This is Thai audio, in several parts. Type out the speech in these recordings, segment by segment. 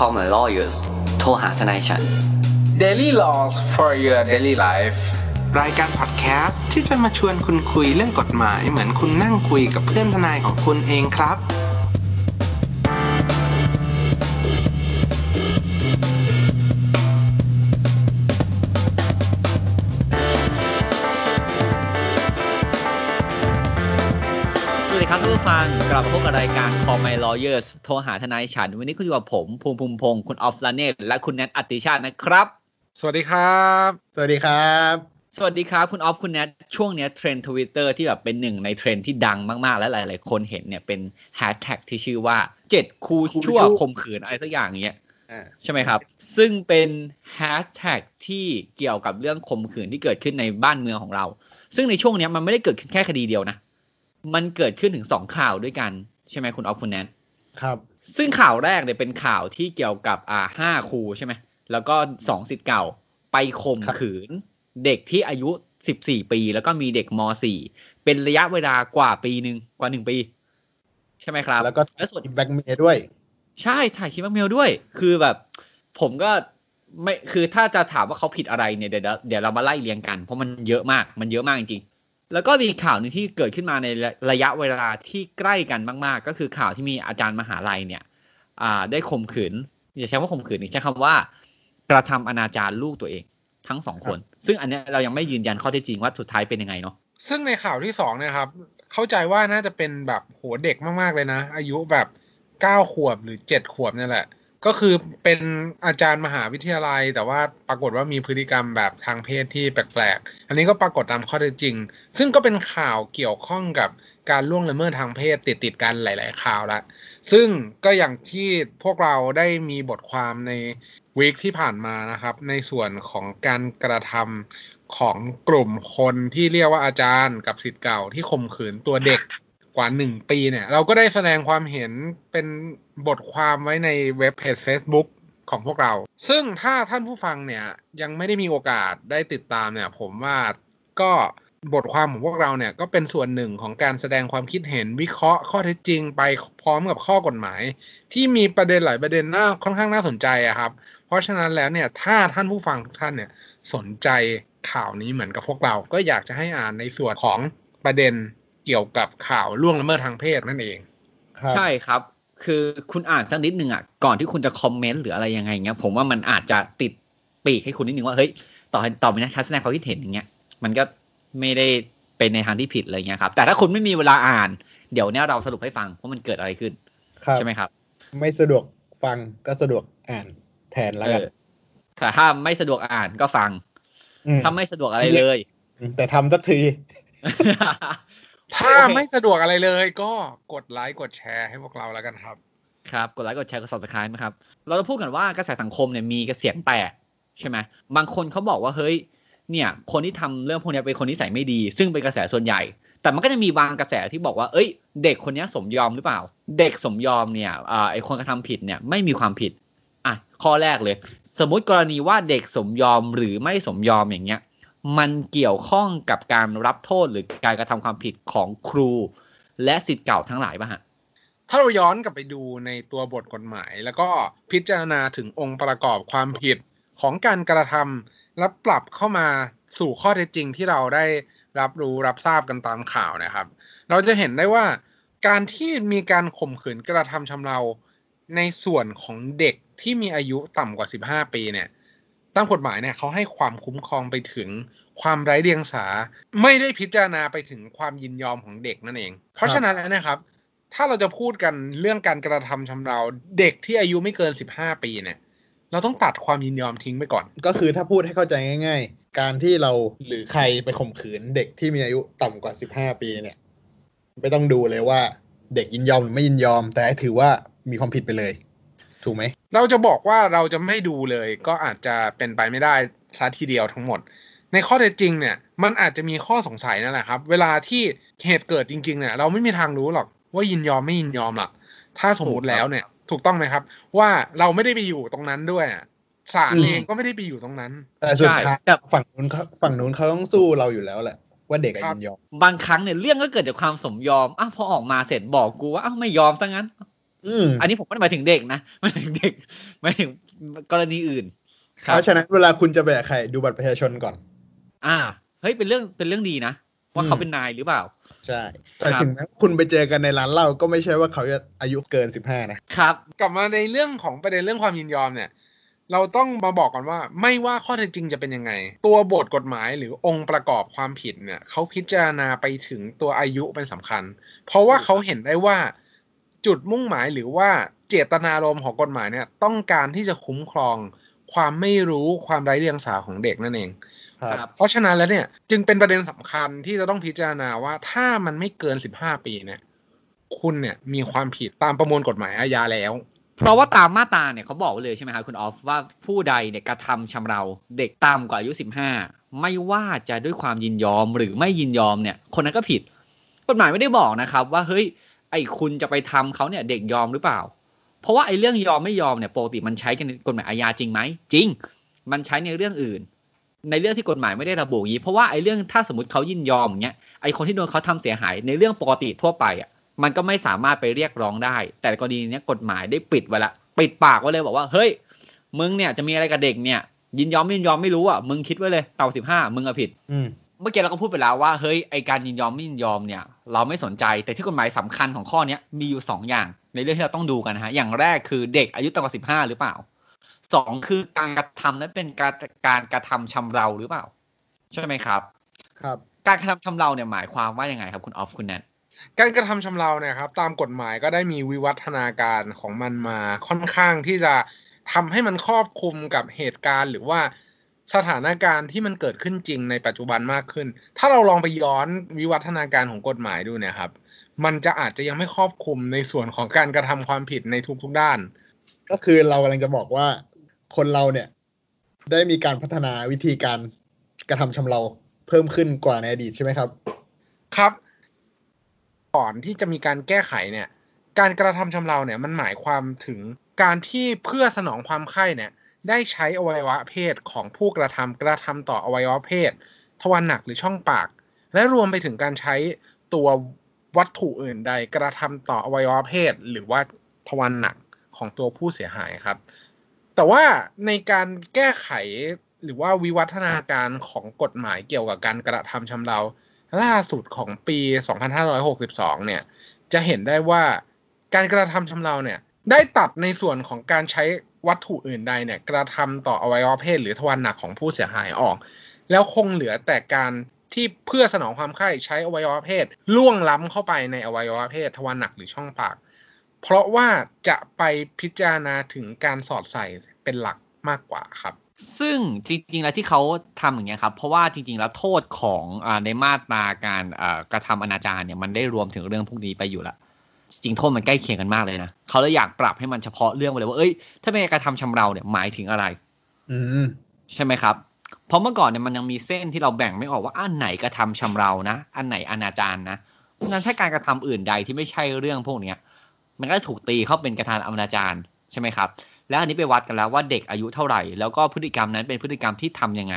call my lawyers โทรหาทนายฉัน Daily Laws for your daily life รายการพอดแคสต์ที่จะมาชวนคุณคุยเรื่องกฎหมายเหมือนคุณนั่งคุยกับเพื่อนทนายของคุณเองครับกลับมาพบกับรายการ Call My Lawyers โทรหาทนายฉันวันนี้คุณอยู่กับผมภูมิภูมิพงศ์คุณออฟลาเนตและคุณแนทอติชาตินะครับ สวัสดีครับ สวัสดีครับ สวัสดีครับ คุณออฟคุณแนทช่วงเนี้ยเทรนด์ทวิตเตอร์ที่แบบเป็นหนึ่งในเทรนด์ที่ดังมาก ๆ และหลาย ๆ คนเห็นเนี่ย เป็นแฮชแท็กที่ชื่อว่าเจ็ดคูชั่วขมขืน อะไรสักอย่างเงี้ยใช่ไหมครับ ซึ่งเป็นแฮชแท็กที่เกี่ยวกับเรื่องขมขืนที่เกิดขึ้นในบ้านเมืองของเรา ซึ่งในช่วงนี้มันไม่ได้เกิดขึ้นแค่คดีเดียวนะมันเกิดขึ้นถึงสองข่าวด้วยกัน ใช่ไหมคุณออฟคุณแนนครับซึ่งข่าวแรกเนี่ยเป็นข่าวที่เกี่ยวกับอ่าห้าครูใช่ไหมแล้วก็สองสิทธิ์เก่าไปข่มขืนเด็กที่อายุสิบสี่ปี แล้วก็มีเด็กมสี่เป็นระยะเวลากว่าปีหนึ่งกว่าหนึ่งปี ใช่ไหมครับ แล้วก็แล้วส่วนแบ็กเมยด้วย ใช่ถ่ายคลิปแบ็กเมยด้วย คือแบบผมก็ไม่คือถ้าจะถามว่าเขาผิดอะไรเนี่ยเดี๋ยวเดี๋ยวเรามาไล่เรียงกัน เพราะมันเยอะมากมันเยอะมากจริงแล้วก็มีข่าวหนึ่งที่เกิดขึ้นมาในระยะเวลาที่ใกล้กันมากๆ ก็คือข่าวที่มีอาจารย์มหาลัยเนี่ยได้ข่มขืนอย่าใช้ว่าข่มขืนใช้คำว่า กระทำอนาจารลูกตัวเอง ทั้งสองคน ซึ่งอันนี้เรายังไม่ยืนยันข้อเท็จจริงว่า สุดท้ายเป็นยังไงเนาะ ซึ่งในข่าวที่สองเนี่ยครับ เข้าใจว่าน่าจะเป็นแบบหัวเด็กมากๆเลยนะ อายุแบบเก้าขวบหรือเจ็ดขวบนี่แหละก็คือเป็นอาจารย์มหาวิทยาลัย แต่ว่าปรากฏว่ามีพฤติกรรมแบบทางเพศที่แปลกๆ อันนี้ก็ปรากฏตามข้อเท็จจริง ซึ่งก็เป็นข่าวเกี่ยวข้องกับการล่วงละเมิดทางเพศติดติดกันหลาย ๆ ข่าวละซึ่งก็อย่างที่พวกเราได้มีบทความในวีคที่ผ่านมานะครับ ในส่วนของการกระทำของกลุ่มคนที่เรียกว่าอาจารย์ กับสิทธิ์เก่าที่ข่มขืนตัวเด็กว่าหนึ่งปีเนี่ยเราก็ได้แสดงความเห็นเป็นบทความไว้ในเว็บเพจ Facebook ของพวกเรา ซึ่งถ้าท่านผู้ฟังเนี่ยยังไม่ได้มีโอกาสได้ติดตามเนี่ยผมว่าก็บทความของพวกเราเนี่ยก็เป็นส่วนหนึ่งของการแสดงความคิดเห็นวิเคราะห์ข้อเท็จจริง ไปพร้อมกับข้อกฎหมาย ที่มีประเด็นหลายประเด็นน่าค่อนข้างน่าสนใจอะครับเพราะฉะนั้นแล้วเนี่ยถ้าท่านผู้ฟังทุกท่านเนี่ยสนใจข่าวนี้เหมือนกับพวกเรา ก็อยากจะให้อ่านในส่วนของประเด็นเกี่ยวกับข่าวล่วงละเมิดทางเพศนั่นเองใช่ครับ คือคุณอ่านสักนิดหนึ่งอ่ะก่อนที่คุณจะคอมเมนต์หรืออะไรยังไงเงี้ย ผมว่ามันอาจจะติดปีกให้คุณนิดนึงว่า เฮ้ย ต่อต่อไปนะทัศนคติาเห็นอย่างเงี้ยมันก็ไม่ได้เป็นในทางที่ผิดเลยเงี้ยครับแต่ถ้าคุณไม่มีเวลาอ่าน เดี๋ยวเนี้ยเราสรุปให้ฟัง ว่ามันเกิดอะไรขึ้นใช่ไหมครับไม่สะดวกฟังก็สะดวกอ่านแทนแล้วกันแต่ถ้าไม่สะดวกอ่านก็ฟังถ้าไม่สะดวกอะไรเลยแต่ทำสักทีถ้าไม่สะดวกอะไรเลยก็กดไลค์กดแชร์ให้พวกเราแล้วกันครับ ครับ กดไลค์กดแชร์กดสมัคร r i นะครับ เราจะพูดกันว่ากระแสสังคมเนี่ยมีกระเสียงแตกใช่ไหมบางคนเขาบอกว่าเฮ้ยเนี่ย คนที่ทำเรื่องพวกนี้เป็นคนนิสัยไม่ดี ซึ่งเป็นกระแสส่วนใหญ่ แต่มันก็จะมีบางกระแสที่บอกว่าเอ้ย เด็กคนนี้สมยอมหรือเปล่า เด็กสมยอมเนี่ยอ่ไอคนกระทำผิดเนี่ยไม่มีความผิดอ่ะข้อแรกเลย สมมติกรณีว่าเด็กสมยอมหรือไม่สมยอมอย่างเงี้ยมันเกี่ยวข้องกับการรับโทษหรือการกระทำความผิดของครูและสิทธิ์เก่าทั้งหลายป่ะฮะถ้าเราย้อนกลับไปดูในตัวบทกฎหมาย แล้วก็พิจารณาถึงองค์ประกอบความผิดของการกระทำและปรับเข้ามาสู่ข้อเท็จจริง ที่เราได้รับรู้รับทราบกันตามข่าวนะครับ เราจะเห็นได้ว่าการที่มีการข่มขืนกระทำชำเรา ในส่วนของเด็กที่มีอายุต่ำกว่า 15 ปีเนี่ยตามกฎหมายเนี่ยเขาให้ความคุ้มครองไปถึงความไร้เดียงสาไม่ได้พิจารณาไปถึงความยินยอมของเด็กนั่นเอง เพราะฉะนั้นแล้วนะครับ ถ้าเราจะพูดกันเรื่องการกระทำชำเราเด็กที่อายุไม่เกิน 15 ปีเนี่ย เราต้องตัดความยินยอมทิ้งไปก่อน ก็คือถ้าพูดให้เข้าใจง่าย ๆ การที่เราหรือใครไปข่มขืนเด็กที่มีอายุต่ำกว่า 15 ปีเนี่ยไม่ต้องดูเลยว่าเด็กยินยอมหรือไม่ยินยอม แต่ถือว่ามีความผิดไปเลยถูกไหมเราจะบอกว่าเราจะไม่ดูเลยก็อาจจะเป็นไปไม่ได้ซะทีเดียวทั้งหมด ในข้อเท็จจริงเนี่ยมันอาจจะมีข้อสงสัยนั่นแหละครับ เวลาที่เหตุเกิดจริงๆเนี่ยเราไม่มีทางรู้หรอก ว่ายินยอมไม่ยินยอมหรอกถ้าสมมติแล้วเนี่ยถูกต้องไหมครับ ว่าเราไม่ได้ไปอยู่ตรงนั้นด้วยศาลเองก็ไม่ได้ไปอยู่ตรงนั้นแต่สุดท้ายฝั่งนู้นฝั่งนู้นเขาต้องสู้เราอยู่แล้วแหละว่าเด็กยินยอม บางครั้งเนี่ยเรื่องก็เกิดจากความสมยอมอ่ะพอออกมาเสร็จบอกกูว่าอ้าวไม่ยอมซะงั้นอันนี้ผมไม่ได้หมายถึงเด็กนะหมายถึงเด็กหมายถึงกรณีอื่นเพราะฉะนั้นเวลาคุณจะแบกใครดูบัตรประชาชนก่อน อ่าเฮ้ยเป็นเรื่องเป็นเรื่องดีนะ ว่าเขาเป็นนายหรือเปล่า ใช่แต่ถึงแม้คุณไปเจอกันในร้านเหล้าก็ไม่ใช่ว่าเขาจะอายุเกินสิบห้านะครับ กลับมาในเรื่องของประเด็นเรื่องความยินยอมเนี่ย เราต้องมาบอกก่อนว่า ไม่ว่าข้อเท็จจริงจะเป็นยังไง ตัวบทกฎหมายหรือองค์ประกอบความผิดเนี่ยเขาพิจารณาไปถึงตัวอายุเป็นสำคัญ เพราะว่าเขาเห็นได้ว่าจุดมุ่งหมายหรือว่าเจตนารมณ์ของกฎหมายเนี่ย ต้องการที่จะคุ้มครองความไม่รู้ความไร้เรียงสาของเด็กนั่นเอง ครับ เพราะฉะนั้นแล้วเนี่ย จึงเป็นประเด็นสำคัญที่จะต้องพิจารณาว่าถ้ามันไม่เกินสิบห้าปีเนี่ยคุณเนี่ยมีความผิดตามประมวลกฎหมายอาญาแล้ว เพราะว่าตามมาตราเนี่ยเขาบอกเลยใช่ไหมครับคุณออฟว่าผู้ใดเนี่ยกระทำชำเราเด็กตามกว่าอายุสิบห้าไม่ว่าจะด้วยความยินยอมหรือไม่ยินยอมเนี่ย คนนั้นก็ผิดกฎหมายไม่ได้บอกนะครับ ว่าเฮ้ยไอ้คุณจะไปทำเขาเนี่ยเด็กยอมหรือเปล่า เพราะว่าไอ้เรื่องยอมไม่ยอมเนี่ยปกติมันใช้กันกฎหมายอาญาจริงไหมจริง มันใช้ในเรื่องอื่น ในเรื่องที่กฎหมายไม่ได้ระบุยงนี้เพราะว่าไอ้เรื่องถ้าสมมติเขายินยอมอย่างเงี้ยไอ้คนที่โดนเขาทำเสียหายในเรื่องปกติทั่วไปอ่ะมันก็ไม่สามารถไปเรียกร้องได้ แต่กรณีนี้กฎหมายได้ปิดไว้ละ ปิดปากไว้เลยบอกว่าเฮ้ยมึงเนี่ยจะมีอะไรกับเด็กเนี่ย ยินยอมไม่ยินยอมไม่รู้อ่ะมึงคิดไว้เลยเต่าสิบห้ามึงอะผิดเมื่อกี้เราก็พูดไปแล้วว่าเฮ้ยไอการยินยอมไม่ยินยอมเนี่ย เราไม่สนใจแต่ที่กฎหมายสำคัญของข้อเนี้ยมีอยู่ 2 อย่างในเรื่องที่เราต้องดูกันนะฮะอย่างแรกคือเด็กอายุต่ำกว่าสิบห้าหรือเปล่าสองคือการกระทำนั้นเป็นการการกระทำชำเราหรือเปล่าใช่ไหมครับ ครับการกระทำชำเราเนี่ยหมายความว่ายังไงครับคุณออฟคุณแนนการกระทำชำเราเนี่ยครับ ตามกฎหมายก็ได้มีวิวัฒนาการของมันมาค่อนข้างที่จะทำให้มันครอบคลุมกับเหตุการณ์หรือว่าสถานการณ์ที่มันเกิดขึ้นจริงในปัจจุบันมากขึ้น ถ้าเราลองไปย้อนวิวัฒนาการของกฎหมายดูเนี่ยครับ มันจะอาจจะยังไม่ครอบคลุมในส่วนของการกระทำความผิดในทุก ๆด้าน ก็คือเรากำลังจะบอกว่าคนเราเนี่ยได้มีการพัฒนาวิธีการกระทำชำเราเพิ่มขึ้นกว่าในอดีตใช่ไหมครับ ครับ ก่อนที่จะมีการแก้ไขเนี่ย การกระทำชำเราเนี่ยมันหมายความถึงการที่เพื่อสนองความใคร่เนี่ยได้ใช้อวัยวะเพศของผู้กระทำกระทำต่ออวัยวะเพศทวารหนักหรือช่องปาก และรวมไปถึงการใช้ตัววัตถุอื่นใด กระทำต่ออวัยวะเพศ หรือว่าทวารหนักของตัวผู้เสียหายครับ แต่ว่าในการแก้ไขหรือว่าวิวัฒนาการของกฎหมายเกี่ยวกับการกระทำชำเราล่าสุดของปี 2562 เนี่ย จะเห็นได้ว่า การกระทำชำเราเนี่ย ได้ตัดในส่วนของการใช้วัตถุอื่นใดเนี่ยกระทำต่ออวัยวะเพศหรือ ทวารหนักของผู้เสียหายออก แล้วคงเหลือแต่การที่เพื่อสนองความใคร่ใช้อวัยวะเพศล่วงล้ำเข้าไปในอวัยวะเพศทวารหนักหรือช่องปากเพราะว่าจะไปพิจารณาถึงการสอดใส่เป็นหลักมากกว่าครับ ซึ่งจริงๆแล้วที่เขาทำอย่างเงี้ยครับเพราะว่าจริงๆแล้วโทษของอในมาตราการกระทำอนาจารเนี่ยมันได้รวมถึงเรื่องพวกนี้ไปอยู่ละจริงโทษมันใกล้เคียงกันมากเลยนะ เขาเลยอยากปรับให้มันเฉพาะเรื่องไปเลยว่า เอ้ย ถ้าเป็นการทำชำเราเนี่ยหมายถึงอะไร อืมใช่ไหมครับเพราะเมื่อก่อนเนี่ยมันยังมีเส้นที่เราแบ่งไม่ออกว่าอันไหนกระทำาชำเรานะ อันไหนอนาจารนะเพราะงั้นถ้าการกระทำอื่นใดที่ไม่ใช่เรื่องพวกเนี้ยมันก็ถูกตีเข้าเป็นกระทำอนาจารใช่ไหมครับ แล้วอันนี้ไปวัดกันแล้วว่าเด็กอายุเท่าไหร่ แล้วก็พฤติกรรมนั้นเป็นพฤติกรรมที่ทํำยังไง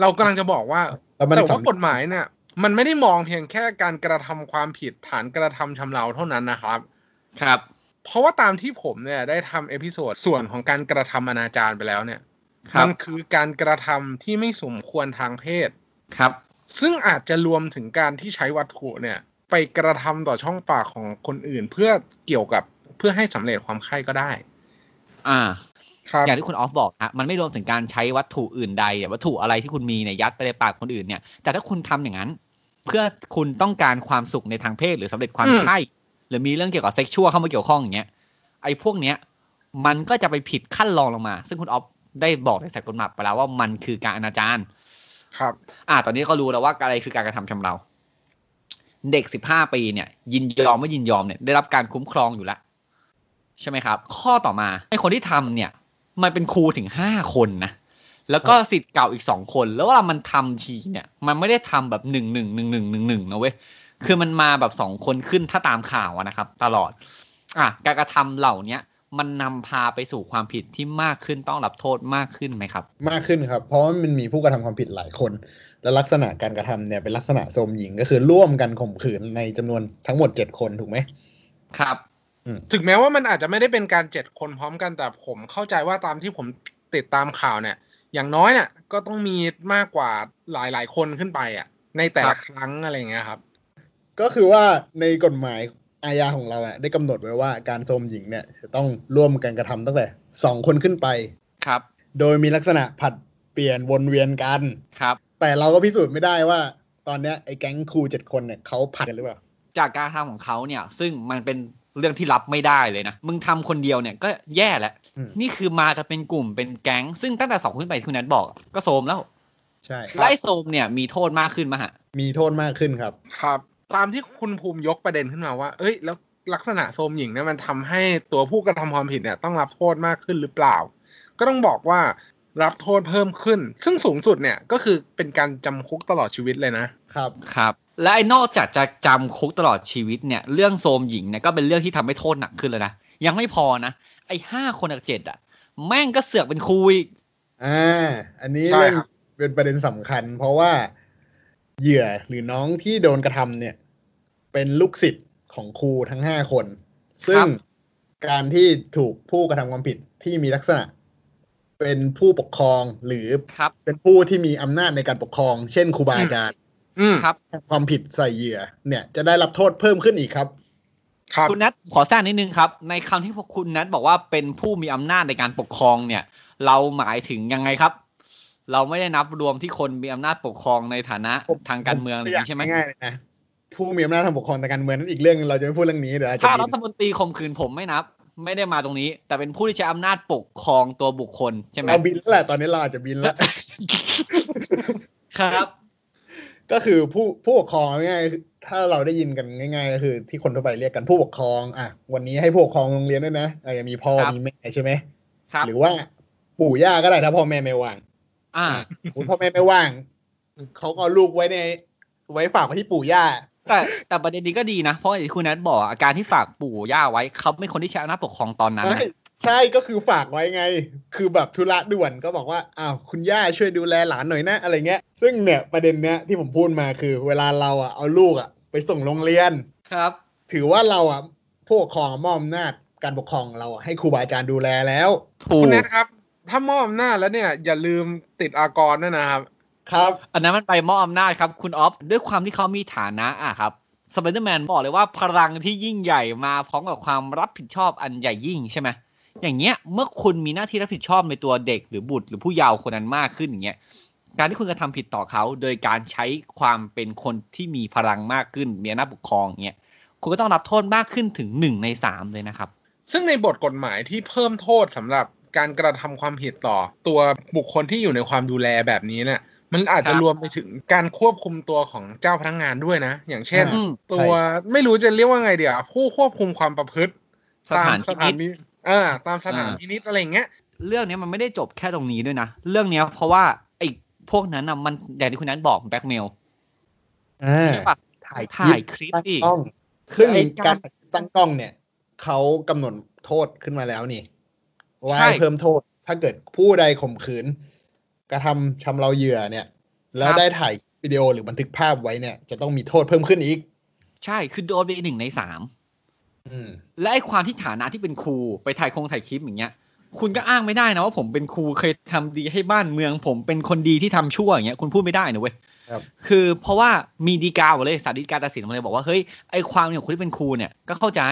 เรากำลังจะบอกว่าแต่ว่ากฎหมายเนี่ยมันไม่ได้มอง เพียงแค่การกระทำความผิดฐานกระทำชำเราเท่านั้นนะครับ ครับ เพราะว่าตามที่ผมเนี่ยได้ทำเอพิโซดส่วนของการกระทำอนาจารไปแล้วเนี่ยมันคือการกระทำที่ไม่สมควรทางเพศครับ ซึ่งอาจจะรวมถึงการที่ใช้วัตถุเนี่ย ไปกระทำต่อช่องปากของคนอื่นเพื่อเกี่ยวกับเพื่อให้สำเร็จความใคร่ก็ได้ อ่า ครับอย่างที่คุณออฟบอกฮะมันไม่รวมถึงการใช้วัตถุอื่นใดวัตถุอะไรที่คุณมีเนี่ยยัดไปในปากคนอื่นเนี่ยแต่ถ้าคุณทำอย่างนั้นเพื่อคุณต้องการความสุขในทางเพศหรือสำเร็จความใคร่หรือมีเรื่องเกี่ยวกับเซ็กชวลเข้ามาเกี่ยวข้องอย่างเงี้ยไอ้พวกเนี้ยมันก็จะไปผิดขั้นรองลงมา ซึ่งคุณออฟได้บอกในสายกฎหมายไปแล้วว่ามันคือการอนาจารครับอ่าตอนนี้ก็รู้แล้วว่าอะไรคือการกระทำชำเรา เด็กสิบห้าปีเนี่ย ยินยอมไม่ยินยอมเนี่ยได้รับการคุ้มครองอยู่แล้วใช่ไหมครับ ข้อต่อมาไอ้คนที่ทำเนี่ยมันเป็นครูถึงห้าคนนะแล้วก็สิทธิ์เก่าอีกสองคนแล้วเวลามันทำทีเนี่ย มันไม่ได้ทำแบบหนึ่งหนึ่งหนึ่งหนึ่งหนึ่งหนึ่งนะเว้ยคือมันมาแบบสองคนขึ้นถ้าตามข่าวนะครับตลอดอ่ะการกระทำเหล่าเนี้ยมันนำพาไปสู่ความผิดที่มากขึ้นต้องรับโทษมากขึ้นไหมครับ มากขึ้นครับเพราะมันมีผู้กระทำความผิดหลายคนและลักษณะการกระทำเนี่ยเป็นลักษณะโสมหญิงก็คือร่วมกันข่มขืนในจำนวนทั้งหมดเจ็ดคนถูกไหมครับ ถึงแม้ว่ามันอาจจะไม่ได้เป็นการเจ็ดคนพร้อมกันแต่ผมเข้าใจว่าตามที่ผมติดตามข่าวเนี่ยอย่างน้อยเนี่ยก็ต้องมีมากกว่าหลายๆ คนขึ้นไปอ่ะ ในแต่ละครั้งอะไรเงี้ยครับ ก็คือว่าในกฎหมายอาญาของเราอ่ะได้กำหนดไว้ว่า การโทมหญิงเนี่ยจะต้องร่วมกันกระทำตั้งแต่สองคนขึ้นไปครับ โดยมีลักษณะผัดเปลี่ยนวนเวียนกันครับ แต่เราก็พิสูจน์ไม่ได้ว่าตอนเนี้ยไอ้แก๊งครูเจ็ดคนเนี่ยเขาผัดกันหรือเปล่า จากการทำของเขาเนี่ยซึ่งมันเป็นเรื่องที่รับไม่ได้เลยนะ มึงทำคนเดียวเนี่ยก็แย่แล้ว นี่คือมาจะเป็นกลุ่มเป็นแก๊ง ซึ่งตั้งแต่สองขึ้นไป คุณนันบอกก็โสมแล้วใช่ ไล่โสมเนี่ยมีโทษมากขึ้นมาฮะ มีโทษมากขึ้นครับ ครับ ตามที่คุณภูมิยกประเด็นขึ้นมาว่า เอ้ยแล้วลักษณะโสมหญิงเนี่ยมันทำให้ตัวผู้กระทำความผิดเนี่ยต้องรับโทษมากขึ้นหรือเปล่า ก็ต้องบอกว่ารับโทษเพิ่มขึ้น ซึ่งสูงสุดเนี่ยก็คือเป็นการจำคุกตลอดชีวิตเลยนะ ครับ ครับและไอ้นอกจากจะจำคุกตลอดชีวิตเนี่ย เรื่องโซมหญิงเนี่ยก็เป็นเรื่องที่ทำให้โทษหนักขึ้นแล้วนะ ยังไม่พอนะ ไอ้ห้าคนจากเจ็ดอ่ะแม่งก็เสือกเป็นครูอีกอ่าอันนี้เรื่องเป็นประเด็นสำคัญเพราะว่าเหยื่อหรือน้องที่โดนกระทำเนี่ย เป็นลูกศิษย์ของครูทั้งห้าคน ซึ่งการที่ถูกผู้กระทำความผิดที่มีลักษณะ เป็นผู้ปกครองหรือรเป็นผู้ที่มีอำนาจในการปกครอง เช่น ครูบาอาจารย์ครับความผิดใส่เหยื่อเนี่ย จะได้รับโทษเพิ่มขึ้นอีกครับ ครับคุณนัทขอแทรกนิดนึงครับ ในคำที่พวกคุณนัทบอกว่าเป็นผู้มีอำนาจในการปกครองเนี่ย เราหมายถึงยังไงครับ เราไม่ได้นับรวมที่คนมีอำนาจปกครองในฐานะทางการเมืองอะไรอย่างนี้ใช่ไหมง่ายนะผู้มีอำนาจทางปกครองในการเมืองนั้นอีกเรื่องเราจะไม่พูดเรื่องนี้เดี๋ยวถ้ารัฐมนตรีข่มขืนผมไม่นับไม่ได้มาตรงนี้ แต่เป็นผู้ที่ใช้อำนาจปกครองตัวบุคคลใช่ไหมเราบินแล้วแหละตอนนี้เราอาจจะบินแล้วครับก็คือผู้ผู้ปกครองง่ายถ้าเราได้ยินกันง่ายๆ ก็คือ ที่คนทั่วไปเรียกกันผู้ปกครอง อ่ะ วันนี้ให้ผู้ปกครองโรงเรียนด้วยนะอาจจะมีพ่อ มีแม่ใช่ไหมครับหรือว่าปู่ย่าก็ได้ถ้าพ่อแม่ไม่ว่าง อ่าคุณพ่อแม่ไม่ว่างเขาก็ลูกไว้ใน ไว้ฝากไว้ที่ปู่ย่า แต่ แต่ประเด็นนี้ก็ดีนะ เพราะอย่างที่คุณนัทบอกอาการที่ฝากปู่ย่าไว้เขาไม่คนที่ใช้อำนาจปกครองตอนนั้นนะใช่ก็คือฝากไว้ไง คือแบบธุระด่วนก็บอกว่าอ้าวคุณย่าช่วยดูแลหลานหน่อยนะ อะไรเงี้ยซึ่งเนี่ยประเด็นเนี้ยที่ผมพูดมา คือเวลาเราอ่ะเอาลูกอ่ะ ไปส่งโรงเรียนครับ ถือว่าเราอ่ะผู้ปกครองมอบหนนาจการปกครองเราอ่ะให้ครูบาอาจารย์ดูแลแล้วถูกนะครับถ้ามอบหนนาจแล้วเนี่ย อย่าลืมติดอากรด้วยนะครับครับ อันนั้นมันไปมอบอนนาจครับคุณออฟด้วยความที่เขามีฐานะอ่ะครับสไปเดอร์แมนบอกเลยว่าพลังที่ยิ่งใหญ่มาพร้อมกับความรับผิดชอบอันใหญ่ยิ่งใช่ไหมอย่างเงี้ยเมื่อคุณมีหน้าที่รับผิดชอบในตัวเด็กหรือบุตรหรือผู้เยาว์คนนั้นมากขึ้นอย่างเงี้ยการที่คุณกระทาผิดต่อเขา โดยการใช้ความเป็นคนที่มีพลังมากขึ้นมีอำนาจปกครองเงี้ยคุณก็ต้องรับโทษมากขึ้นถึงหนึ่งในสามเลยนะครับ ซึ่งในบทกฎหมายที่เพิ่มโทษสำหรับการกระทำความผิดต่อตัวบุคคลที่อยู่ในความดูแลแบบนี้เนะี่ยมันอาจจะรวมไปถึงการควบคุมตัวของเจ้าพนักงงานด้วยนะ อย่างเช่น ตัวไม่รู้จะเรียกว่าไงเดี๋ยวผู้ควบคุมความประพฤติตามสถานีออตามสนามพินิษอะไรเงี้ย เรื่องนี้มันไม่ได้จบแค่ตรงนี้ด้วยนะ เรื่องเนี้ย เพราะว่าไอ้พวกนั้นนะมันอย่างที่คุณนั้นบอกแบ็กเมลใช่ถ่ายถ่ายคลิปีกซึ่งการตั้งกล้องเนี่ย เขากำหนดโทษขึ้นมาแล้วนี่ว่าเพิ่มโทษ ถ้าเกิดผู้ใดข่มขืนกระทำชำเราเหยื่อเนี่ย แล้วได้ถ่ายวิดีโอหรือบันทึกภาพไว้เนี่ย จะต้องมีโทษเพิ่มขึ้นอีก ใช่ คือโดนไปหนึ่งในสามและไอ้ความที่ฐานะที่เป็นครูไปถ่ายคงถ่ายคลิปอย่างเงี้ยคุณก็อ้างไม่ได้นะว่าผมเป็นครูเคยทำดีให้บ้านเมืองผมเป็นคนดีที่ทำชั่วอย่างเงี้ยคุณพูดไม่ได้นะเว้ยคือเพราะว่ามีดีกาเลยสาดีกาตัดสินมาเลยบอกว่าเฮ้ยไอ้ความของคุณที่เป็นครูเนี่ยก็เข้าใจ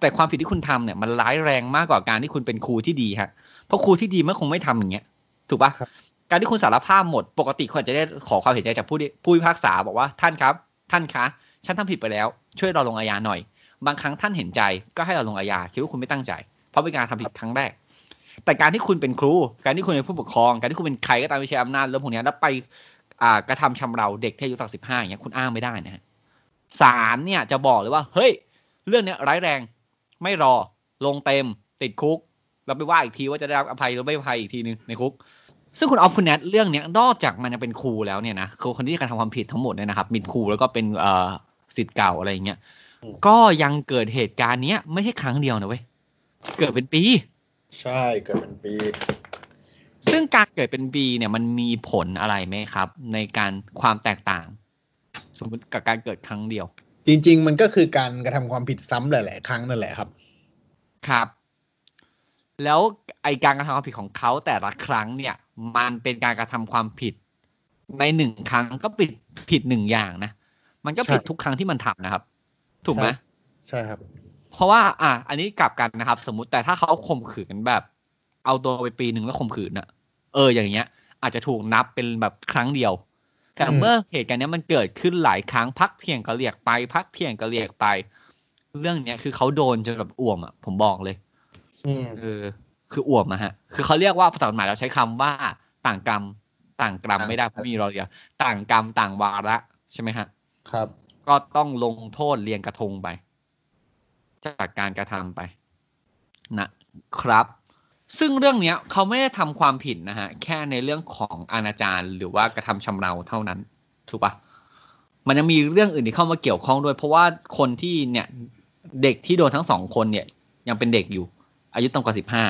แต่ความผิดที่คุณทำเนี่ยมันร้ายแรงมากกว่าการที่คุณเป็นครูที่ดีฮะเพราะครูที่ดีมันคงไม่ทำอย่างเงี้ยถูกปะการที่คุณสารภาพหมดปกติคนจะได้ขอความเห็นใจจากผู้ผู้พิพากษาบอกว่าท่านครับ ท่านคะ ฉันทำผิดไปแล้วช่วยรอลงอาญาหน่อยบางครั้งท่านเห็นใจก็ให้เราลงอาญาคิดว่าคุณไม่ตั้งใจ เพราะเป็นการทำผิดครั้งแรก แต่การที่คุณเป็นครู การที่คุณเป็นผู้ปกครองการที่คุณเป็นใครก็ตามวิชาอำนาจเรื่องพวกนี้แล้วไปกระทำชำเราเด็กที่อายุตั้งสิบห้าอย่างเงี้ยคุณอ้างไม่ได้นะฮะศาลเนี่ยจะบอกเลยว่าเฮ้ยเรื่องเนี้ยร้ายแรงไม่รอลงเต็มติดคุก เราไปว่าอีกทีว่าจะได้รับอภัยหรือไม่อภัยอีกทีนึงในคุกซึ่งคุณออฟคุณแนทเรื่องเนี้ยนอกจากมันจะเป็นครูแล้วเนี่ยนะคือคนที่กระทำความผิดทั้งหมดเนี่ยนะครับมีนครูแล้วก็เป็นเอ่อสิทธิ์เก่าอะไรอย่างเงี้ยก็ยังเกิดเหตุการณ์เนี้ยไม่ใช่ครั้งเดียวนะเว้ย เกิดเป็นปี ใช่เกิดเป็นปี ซึ่งการเกิดเป็นปีเนี่ยมันมีผลอะไรไหมครับ ในการความแตกต่าง สมมติกับการเกิดครั้งเดียว จริงๆ มันก็คือการกระทำความผิดซ้ำหลายๆครั้งนั่นแหละครับ ครับ แล้วไอการกระทำความผิดของเขาแต่ละครั้งเนี่ย มันเป็นการกระทำความผิดในหนึ่งครั้งก็ผิดผิดหนึ่งอย่างนะ มันก็ผิดทุกครั้งที่มันทำนะครับถูกไหมใช่ครับ เพราะว่า อ่ะอันนี้กลับกันนะครับ สมมติแต่ถ้าเขาข่มขืนกันแบบ เอาตัวไปปีหนึ่งแล้วข่มขืนอะเอออย่างเงี้ย อาจจะถูกนับเป็นแบบครั้งเดียว แต่เมื่อเหตุการณ์นี้มันเกิดขึ้นหลายครั้ง พักเที่ยงก็เรียกไปพักเที่ยงก็เรียกไป เรื่องเนี้ยคือเขาโดนจนแบบอ่วมอะผมบอกเลยคือคืออ่วมอะฮะ คือเขาเรียกว่าภาษาหมายเราใช้คำว่าต่างกรรมต่างกรรมไม่ได้เพราะมีรอเดียวต่างกรรมต่างวาระใช่ไหมฮะครับก็ต้องลงโทษเรียงกระทงไป จากการกระทำไปนะครับ ซึ่งเรื่องเนี้ยเขาไม่ได้ทำความผิดนะฮะแค่ในเรื่องของอนาจารหรือว่ากระทำชาเราเท่านั้นถูกปะมันยังมีเรื่องอื่นที่เข้ามาเกี่ยวข้องด้วยเพราะว่าคนที่เนี่ยเด็กที่โดนทั้งสองคนเนี่ยยังเป็นเด็กอยู่ อายุต่ำกว่าสิบห้า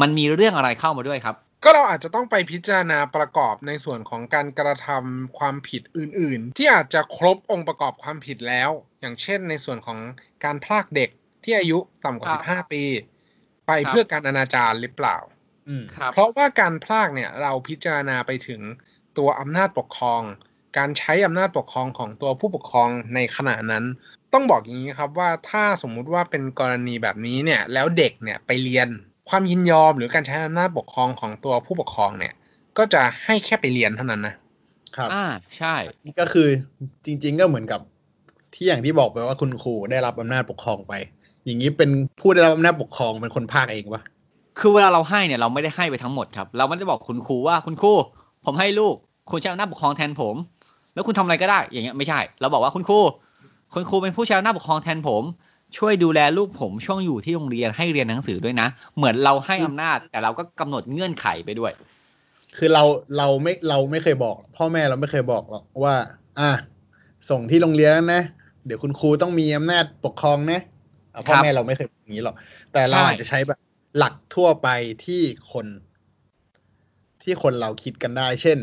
มันมีเรื่องอะไรเข้ามาด้วยครับก็เราอาจจะต้องไปพิจารณาประกอบในส่วนของการกระทำความผิดอื่นๆ ที่อาจจะครบองค์ประกอบความผิดแล้ว อย่างเช่น ในส่วนของการพากเด็กที่อายุต่ำกว่า 15 ปีไปเพื่อการอนาจารหรือเปล่าเพราะว่าการพากเนี่ย เราพิจารณาไปถึงตัวอำนาจปกครอง การใช้อำนาจปกครองของตัวผู้ปกครองในขณะนั้น ต้องบอกอย่างนี้ครับว่าถ้าสมมุติว่าเป็นกรณีแบบนี้เนี่ย แล้วเด็กเนี่ยไปเรียนความยินยอมหรือการใช้อำนาจปกครองของตัวผู้ปกครองเนี่ย ก็จะให้แค่ไปเรียนเท่านั้นนะครับอ่า ใช่นี่ก็คือจริงๆ ก็เหมือนกับที่อย่างที่บอกไปว่าคุณครูได้รับอำนาจปกครองไป อย่างนี้เป็นผู้ได้รับอำนาจปกครองเป็นคนภาคเองวะคือเวลาเราให้เนี่ย เราไม่ได้ให้ไปทั้งหมดครับ เราไม่ได้บอกคุณครูว่าคุณครู ผมให้ลูกคุณใช้อำนาจปกครองแทนผม แล้วคุณทำอะไรก็ได้ อย่างเงี้ยไม่ใช่เราบอกว่าคุณครูคุณครูเป็นผู้ใช้อำนาจปกครองแทนผมช่วยดูแลลูกผมช่วงอยู่ที่โรงเรียนให้เรียนหนังสือด้วยนะเหมือนเราให้อำนาจแต่เราก็กำหนดเงื่อนไขไปด้วย คือเราเราไม่เราไม่เคยบอก พ่อแม่เราไม่เคยบอก หรอกว่า อ่ะส่งที่โรงเรียนนะ เดี๋ยวคุณครูต้องมีอำนาจปกครองนะพ่อแม่เราไม่เคยอย่างนี้หรอกแต่เราอาจจะใช้แบบหลักทั่วไปที่คน ที่คนเราคิดกันได้ เช่น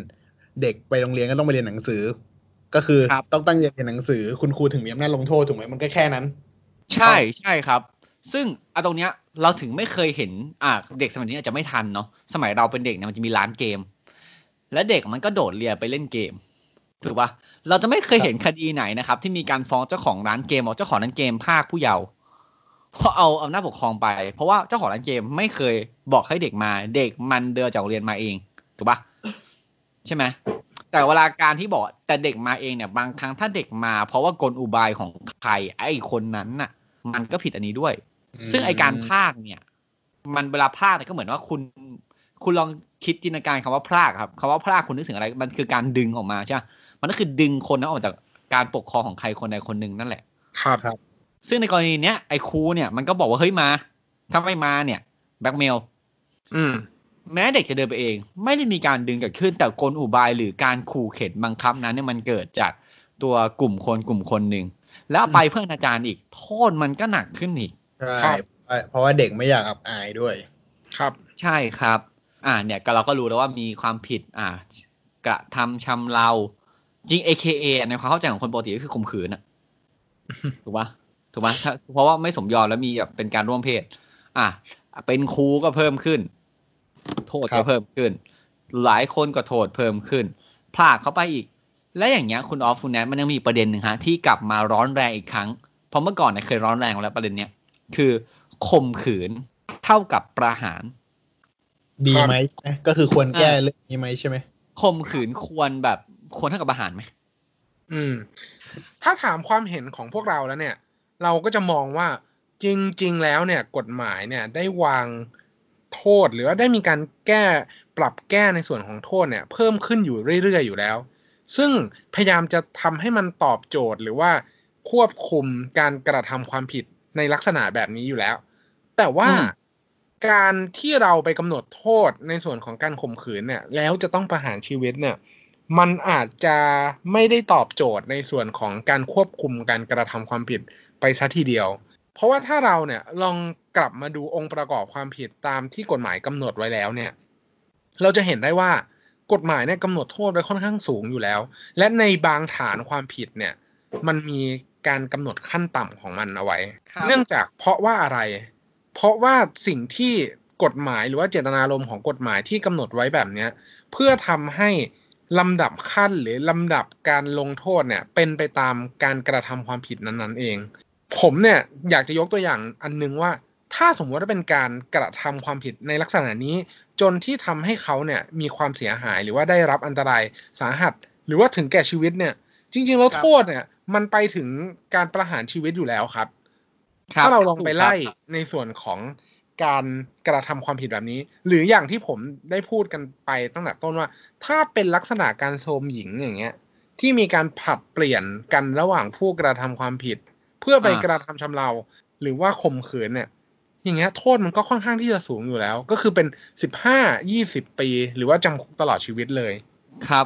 เด็กไปโรงเรียนก็ต้องไปเรียนหนังสือ ก็คือต้องตั้งใจเรียนหนังสือ คุณครูถึงมีอำนาจลงโทษถูกไหมมันก็แค่นั้นใช่ใช่ครับ ซึ่งอะตรงเนี้ยเราถึงไม่เคยเห็นอ่าเด็กสมัยนี้อาจจะไม่ทันเนาะสมัยเราเป็นเด็กเนี่ยมันจะมีร้านเกม และเด็กมันก็โดดเรียไปเล่นเกมถูกปะเราจะไม่เคยเห็นคดีไหนนะครับที่มีการฟ้องเจ้าของร้านเกมบอกเจ้าของร้านเกมภาคผู้เยาว์เพราะเอาอำนาจปกครองไป เพราะว่าเจ้าของร้านเกมไม่เคยบอกให้เด็กมา เด็กมันเดินจากโรงเรียนมาเองถูกปะใช่ไหมแต่เวลาการที่บอกแต่เด็กมาเองเนี่ยบางครั้งถ้าเด็กมา เพราะว่ากลอุบายของใครไอ้คนนั้นน่ะมันก็ผิดอันนี้ด้วย ซึ่งไอการพากเนี่ย มันเวลาพากเนี่ยก็เหมือนว่าคุณ คุณลองคิดจินตนาการคำว่าพากครับคำว่าพากคุณนึกถึงอะไร มันคือการดึงออกมาใช่ไหมมันก็คือดึงคนนั้นออกจากการปกครองของใครคนใดคนหนึ่งนั่นแหละ ครับครับ ซึ่งในกรณีเนี้ยไอครูเนี่ยมันก็บอกว่าเฮ้ยมา ถ้าไม่มาเนี่ยแบ็กเมลแม้เด็กจะเดินไปเอง ไม่ได้มีการดึงเกิดขึ้นแต่กลอุบายหรือการขู่เข็นบังคับนั้นเนี่ยมันเกิดจากตัวกลุ่มคนกลุ่มคนหนึ่งแล้วไปเพื่อนอาจารย์อีก โทษมันก็หนักขึ้นอีก ใช่ เพราะว่าเด็กไม่อยากอับอายด้วย ครับ ใช่ครับ อ่าเนี่ยกเราก็รู้แล้วว่ามีความผิดอ่ากระทำชำเราจริง AKA ในความเข้าใจของคนปกติก็คือข่มขืนอะถูกปะถูกปะเพราะว่าไม่สมยอมแล้วมีแบบเป็นการร่วมเพศ อ่าเป็นครูก็เพิ่มขึ้น โทษก็เพิ่มขึ้นหลายคนก็โทษเพิ่มขึ้นพลาดเข้าไปอีกและอย่างเงี้ยคุณออฟคุณแนทมันยังมีประเด็นหนึ่งฮะที่กลับมาร้อนแรงอีกครั้ง เพราะเมื่อก่อนเนี่ยเคยร้อนแรงแล้วประเด็นเนี้ย คือข่มขืนเท่ากับประหาร ดีไหมก็คือควรแก้เรื่องนี้ไหมใช่ไหมข่มขืนควรแบบควรเท่ากับประหารไหมอืม ถ้าถามความเห็นของพวกเราแล้วเนี่ย เราก็จะมองว่าจริง ๆแล้วเนี่ย กฎหมายเนี่ยได้วางโทษหรือว่าได้มีการแก้ปรับแก้ในส่วนของโทษเนี่ย เพิ่มขึ้นอยู่เรื่อยๆอยู่แล้วซึ่งพยายามจะทำให้มันตอบโจทย์หรือว่าควบคุมการกระทำความผิดในลักษณะแบบนี้อยู่แล้ว แต่ว่าการที่เราไปกำหนดโทษในส่วนของการข่มขืนเนี่ย แล้วจะต้องประหารชีวิตเนี่ย มันอาจจะไม่ได้ตอบโจทย์ในส่วนของการควบคุมการกระทำความผิดไปซะทีเดียว เพราะว่าถ้าเราเนี่ยลองกลับมาดูองค์ประกอบความผิดตามที่กฎหมายกำหนดไว้แล้วเนี่ย เราจะเห็นได้ว่ากฎหมายเนี่ยกำหนดโทษไว้ค่อนข้างสูงอยู่แล้ว และในบางฐานความผิดเนี่ย มันมีการกำหนดขั้นต่ำของมันเอาไว้ เนื่องจากเพราะว่าอะไร เพราะว่าสิ่งที่กฎหมายหรือว่าเจตนารมณ์ของกฎหมายที่กำหนดไว้แบบเนี้ย เพื่อทำให้ ลำดับขั้นหรือลำดับการลงโทษเนี่ยเป็นไปตามการกระทำความผิดนั้น ๆ เอง ผมเนี่ยอยากจะยกตัวอย่างอันนึงว่าถ้าสมมติว่าเป็นการกระทำความผิดในลักษณะนี้ จนที่ทำให้เขาเนี่ยมีความเสียหายหรือว่าได้รับอันตรายสาหัส หรือว่าถึงแก่ชีวิตเนี่ย จริงๆแล้วโทษเนี่ย มันไปถึงการประหารชีวิตอยู่แล้วครับ ถ้าเราลองไปไล่ในส่วนของการกระทำความผิดแบบนี้ หรืออย่างที่ผมได้พูดกันไปตั้งแต่ต้นว่า ถ้าเป็นลักษณะการโทมหญิงอย่างเงี้ย ที่มีการผัดเปลี่ยนกันระหว่างผู้กระทำความผิด เพื่อไปกระทำชำเราหรือว่าข่มขืนเนี่ยอย่างเงี้ยโทษมันก็ค่อนข้างที่จะสูงอยู่แล้ว ก็คือเป็นสิบห้ายี่สิบปีหรือว่าจำคุกตลอดชีวิตเลยครับ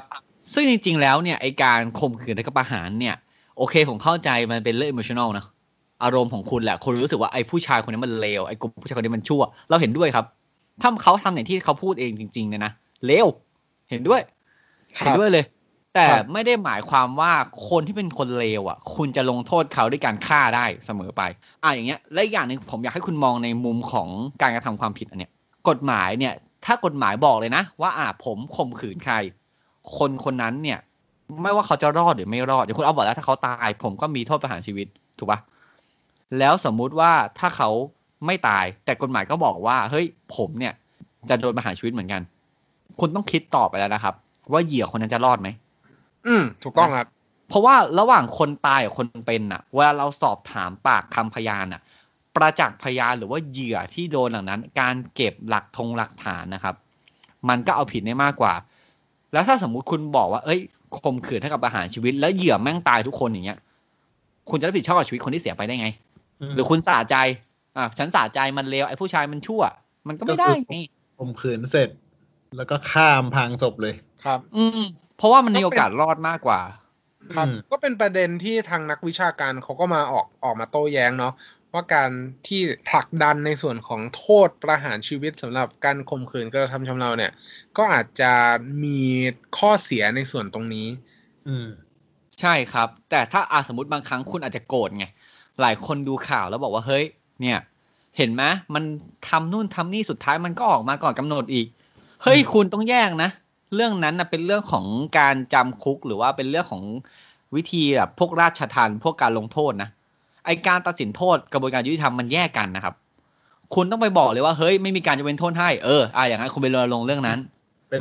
ซึ่งจริงๆแล้วเนี่ย ไอการข่มขืนและก็ประหารเนี่ยโอเคผมเข้าใจมันเป็นเรื่องอิมมชั่นอลนะอารมณ์ของคุณแหละคุณรู้สึกว่าไอผู้ชายคนนี้มันเลวไอกลุ่มผู้ชายคนนี้มันชั่ว เราเห็นด้วยครับ ถ้าเขาทำอย่างที่เขาพูดเองจริงๆเนี่ยนะเลวเห็นด้วยเห็นด้วยเลยแต่ไม่ได้หมายความว่าคนที่เป็นคนเลวอ่ะคุณจะลงโทษเขาด้วยการฆ่าได้เสมอไป อ่ะอย่างเงี้ยและอย่างหนึ่งผมอยากให้คุณมองในมุมของการกระทำความผิดอันเนี้ยกฎหมายเนี่ยถ้ากฎหมายบอกเลยนะ ว่าอ่ะผมข่มขืนใคร คนคนนั้นเนี่ย ไม่ว่าเขาจะรอดหรือไม่รอดเดี๋ยวคุณเอาบอกแล้วถ้าเขาตายผมก็มีโทษประหารชีวิตถูกปะแล้วสมมุติว่าถ้าเขาไม่ตาย แต่กฎหมายก็บอกว่าเฮ้ยผมเนี่ยจะโดนประหารชีวิตเหมือนกัน คุณต้องคิดต่อไปแล้วนะครับ ว่าเหยื่อคนนั้นจะรอดไหมอืมถูกต้องครับเพราะว่าระหว่างคนตายกับคนเป็นอ่ะเวลาเราสอบถามปากคำพยานอ่ะ ประจักษ์พยานหรือว่าเหยื่อที่โดนหลังนั้นการเก็บหลักทงหลักฐานนะครับ มันก็เอาผิดได้มากกว่า แล้วถ้าสมมุติคุณบอกว่าเอ้ยข่มขืนให้กับประหารชีวิต แล้วเหยื่อแม่งตายทุกคนอย่างเงี้ยคุณจะรับผิดชอบกับชีวิตคนที่เสียไปได้ไงหรือคุณสาใจอ่ะฉันสาใจมันเลวไอ้ผู้ชายมันชั่ว มันก็ไม่ได้ไงข่มขืนเสร็จ แล้วก็ข้ามพังศพเลย ครับ อืมเพราะว่ามันมีโอกาสรอดมากกว่าครับก็เป็นประเด็นที่ทางนักวิชาการเขาก็มาออกออกมาโต้แย้งเนาะว่าการที่ผลักดันในส่วนของโทษประหารชีวิตสำหรับการข่มขืนกระทำชำเราเนี่ย ก็อาจจะมีข้อเสียในส่วนตรงนี้ อืมใช่ครับ แต่ถ้าอาสมมติบางครั้งคุณอาจจะโกรธไงหลายคนดูข่าวแล้วบอกว่าเฮ้ย เนี่ย เห็นไหมมันทำนู่นทำนี่สุดท้ายมันก็ออกมาก่อนกำหนดอีก เฮ้ยคุณต้องแยกนะเรื่องนั้นนะเป็นเรื่องของการจำคุกหรือว่าเป็นเรื่องของวิธีแบบพวกราชทานพวกการลงโทษนะไอการตัดสินโทษกระบวนการยุติธรรมมันแยกกันนะครับ คุณต้องไปบอกเลยว่าเฮ้ย ไม่มีการจะเว้นโทษให้เอออ่าอย่างนั้นคุณไปรณรงค์เรื่องนั้น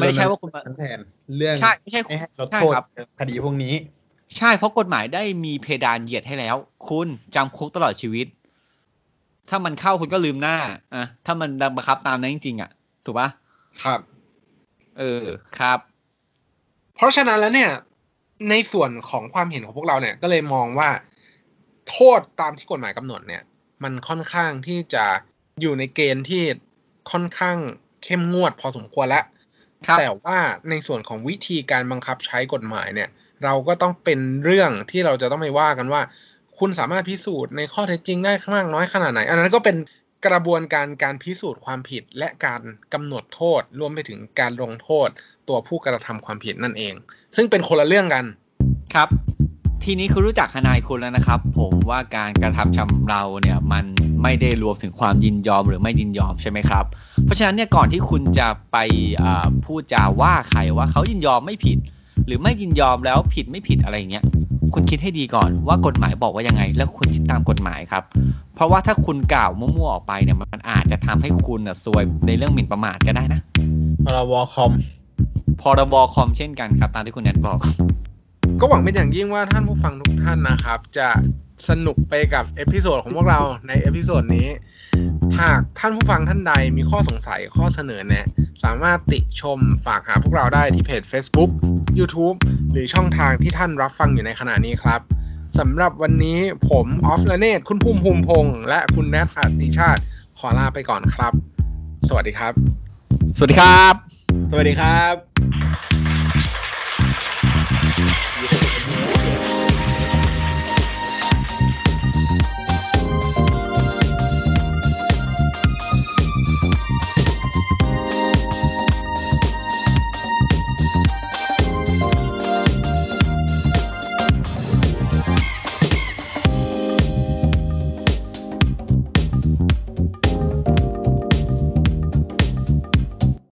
ไม่ใช่ว่าคุณแทนเรื่องใช่ไม่ใช่ลดโทษคดีพวกนี้ ใช่เพราะกฎหมายได้มีเพดานเหยียดให้แล้ว คุณจำคุกตลอดชีวิต ถ้ามันเข้าคุณก็ลืมหน้าอ่ะถ้ามันบังคับตามนั้นจริงๆอ่ะถูกปะครับเออครับ เพราะฉะนั้นแล้วเนี่ยในส่วนของความเห็นของพวกเราเนี่ยก็เลยมองว่า โทษตามที่กฎหมายกำหนดเนี่ย มันค่อนข้างที่จะอยู่ในเกณฑ์ที่ค่อนข้างเข้มงวดพอสมควรแล้วแต่ว่าในส่วนของวิธีการบังคับใช้กฎหมายเนี่ย เราก็ต้องเป็นเรื่องที่เราจะต้องไปว่ากันว่า คุณสามารถพิสูจน์ในข้อเท็จจริงได้มากน้อยขนาดไหน อันนั้นก็เป็นกระบวนการการพิสูจน์ความผิด และการกำหนดโทษ รวมไปถึงการลงโทษ ตัวผู้กระทำความผิดนั่นเอง ซึ่งเป็นคนละเรื่องกันครับ ทีนี้คุณรู้จักทนายคุณแล้วนะครับ ผมว่าการกระทำชำเราเนี่ยมันไม่ได้รวมถึงความยินยอมหรือไม่ยินยอมใช่ไหมครับเพราะฉะนั้นเนี่ยก่อนที่คุณจะไปพูดจาว่าใครว่าเขายินยอมไม่ผิด หรือไม่ยินยอมแล้วผิดไม่ผิดอะไรอย่างเงี้ยคุณคิดให้ดีก่อนว่ากฎหมายบอกว่ายังไง แล้วคุณคิดตามกฎหมายครับเพราะว่าถ้าคุณกล่าวมั่วๆ ออกไปเนี่ยมันอาจจะทำให้คุณอ่ะซวยในเรื่องหมิ่นประมาทก็ได้นะพรบคอมพรบคอมเช่นกันครับตามที่คุณแอนบอกก็หวังเป็นอย่างยิ่งว่าท่านผู้ฟังทุกท่านนะครับ จะสนุกไปกับเอพิโซดของพวกเราในเอพิโซดนี้หากท่านผู้ฟังท่านใดมีข้อสงสัยข้อเสนอแนะสามารถติชมฝากหาพวกเราได้ที่เพจ Facebook YouTube หรือช่องทางที่ท่านรับฟังอยู่ในขณะนี้ครับสำหรับวันนี้ผม ออฟเลเนตคุณภูมิภูมิพงษ์และคุณแนทอติชาติ ขอลาไปก่อนครับ สวัสดีครับ สวัสดีครับ สวัสดีครับ